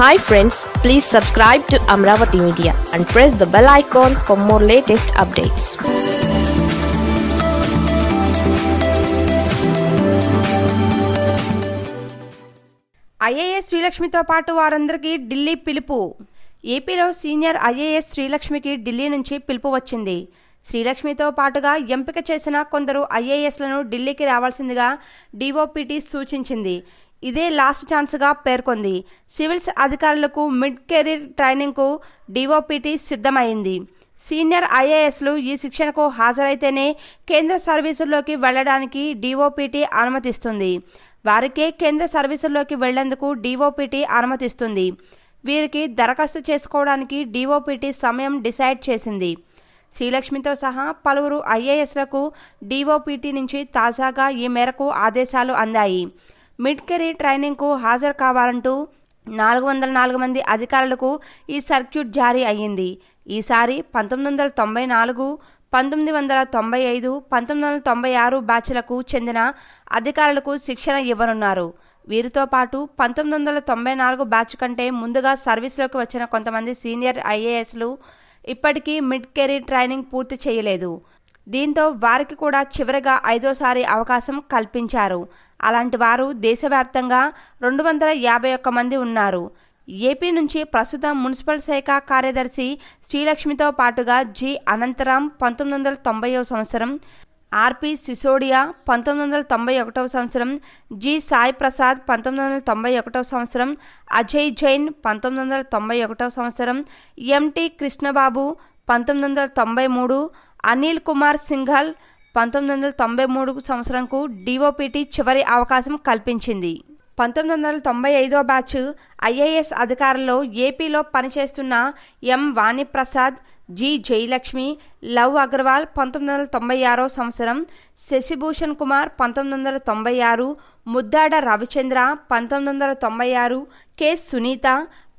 hi friends please subscribe to Amaravati media and press the bell icon for more latest updates IAS శ్రీలక్ష్మితో పాటు వారందరికీ ఢిల్లీ పిలుపు ఏపీలో senior IAS శ్రీలక్ష్మికి Delhi నుంచి పిలుపు వచ్చింది శ్రీలక్ష్మితో పాటుగా ఎంపిక చేసిన కొందరు ఐఏఎస్లను ఢిల్లీకి రావాల్సిందిగా డీఓపీటీ సూచించింది ఇదే లాస్ట్ ఛాన్స్గా పేర్కొంది సివిల్స్ అధికారులకు మిడ్ కెరీర్ ట్రైనింగ్కు డిఓపిటి సిద్ధమైంది సీనియర్ ఐఏఎస్లు ఈ శిక్షణకు హాజరైతేనే కేంద్ర సర్వీసుల్లోకి వెళ్లడానికి డిఓపిటి అనుమతిస్తుంది వారికే కేంద్ర సర్వీసుల్లోకి వెళ్లేందుకు డిఓపిటి అనుమతిస్తుంది వీరికి దరఖాస్తు చేసుకోవడానికి డిఓపిటి సమయం డిసైడ్ చేసింది శ్రీలక్ష్మితో సహా పలువురు ఐఏఎస్లకు డిఓపిటి నుంచి తాజాగా ఈ మేరకు ఆదేశాలు అందాయి మిడ్ కెరీర్ ట్రైనింగ్కు హాజరు కావాలంటూ నాలుగు వందల నాలుగు మంది అధికారులకు ఈ సర్క్యూట్ జారీ అయ్యింది ఈసారి పంతొమ్మిది వందల తొంభై నాలుగు పంతొమ్మిది వందల తొంభై ఐదు పంతొమ్మిది వందల తొంభై ఆరు బ్యాచ్లకు చెందిన అధికారులకు శిక్షణ ఇవ్వనున్నారు వీరితో పాటు పంతొమ్మిది వందల తొంభై నాలుగు బ్యాచ్ కంటే ముందుగా సర్వీస్లోకి వచ్చిన కొంతమంది సీనియర్ ఐఏఎస్లు ఇప్పటికీ మిడ్ కెరీర్ ట్రైనింగ్ పూర్తి చేయలేదు దీంతో వారికి కూడా చివరిగా ఐదోసారి అవకాశం కల్పించారు అలాంటి వారు దేశవ్యాప్తంగా రెండు వందల యాభై ఒక్క మంది ఉన్నారు ఏపీ నుంచి ప్రస్తుతం మున్సిపల్ శాఖ కార్యదర్శి శ్రీలక్ష్మితో పాటుగా జి అనంతరాం పంతొమ్మిది వందల తొంభైవ సంవత్సరం ఆర్పి సిసోడియా పంతొమ్మిది వందల తొంభై ఒకటవ సంవత్సరం జి సాయి ప్రసాద్ పంతొమ్మిది వందల తొంభై ఒకటవ సంవత్సరం అజయ్ జైన్ పంతొమ్మిది వందల తొంభై ఒకటవ సంవత్సరం ఎంటి కృష్ణబాబు పంతొమ్మిది వందల తొంభై మూడు అనిల్ కుమార్ సింఘల్ పంతొమ్మిది వందల తొంభై మూడు సంవత్సరంకు డిఓపిటి చివరి అవకాశం కల్పించింది పంతొమ్మిది వందల తొంభై ఐదో బ్యాచ్ ఐఏఎస్ అధికారుల్లో ఏపీలో పనిచేస్తున్న ఎం వాణిప్రసాద్ జి జయలక్ష్మి లవ్ అగర్వాల్ పంతొమ్మిది వందల తొంభై ఆరో సంవత్సరం శశిభూషణ్ కుమార్ పంతొమ్మిది వందల తొంభై ఆరు ముద్దాడ రవిచంద్ర పంతొమ్మిది వందల తొంభై ఆరు కె సునీత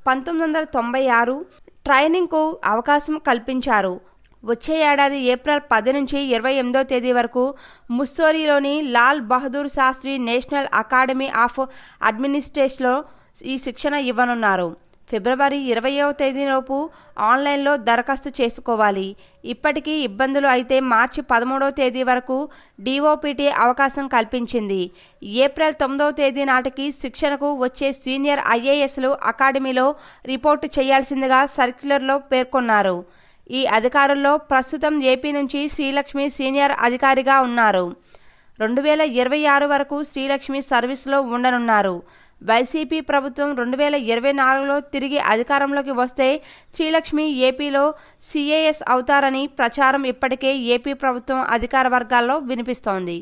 పంతొమ్మిది వందల తొంభై ఆరు ట్రైనింగ్కు అవకాశం కల్పించారు వచ్చే ఏడాది ఏప్రిల్ పది నుంచి ఇరవై ఎనిమిదో తేదీ వరకు ముస్సోరీలోని Lal Bahadur Shastri national academy of అడ్మినిస్ట్రేషన్లో ఈ శిక్షణ ఇవ్వనున్నారు ఫిబ్రవరి ఇరవయవ తేదీలోపు ఆన్లైన్లో దరఖాస్తు చేసుకోవాలి ఇప్పటికీ ఇబ్బందులు అయితే మార్చి పదమూడవ తేదీ వరకు డిఓపిటి అవకాశం కల్పించింది ఏప్రిల్ తొమ్మిదవ తేదీ నాటికి శిక్షణకు వచ్చే సీనియర్ ఐఏఎస్లు అకాడమీలో రిపోర్టు చేయాల్సిందిగా సర్క్యులర్లో పేర్కొన్నారు ఈ అధికారుల్లో ప్రస్తుతం ఏపీ నుంచి శ్రీలక్ష్మి సీనియర్ అధికారిగా ఉన్నారు రెండు వేల ఇరవై ఆరు వరకు శ్రీలక్ష్మి సర్వీస్లో ఉండనున్నారు వైసీపీ ప్రభుత్వం రెండు వేల ఇరవై నాలుగులో తిరిగి అధికారంలోకి వస్తే శ్రీలక్ష్మి ఏపీలో సీఏఎస్ అవుతారని ప్రచారం ఇప్పటికే ఏపీ ప్రభుత్వం అధికార వర్గాల్లో వినిపిస్తోంది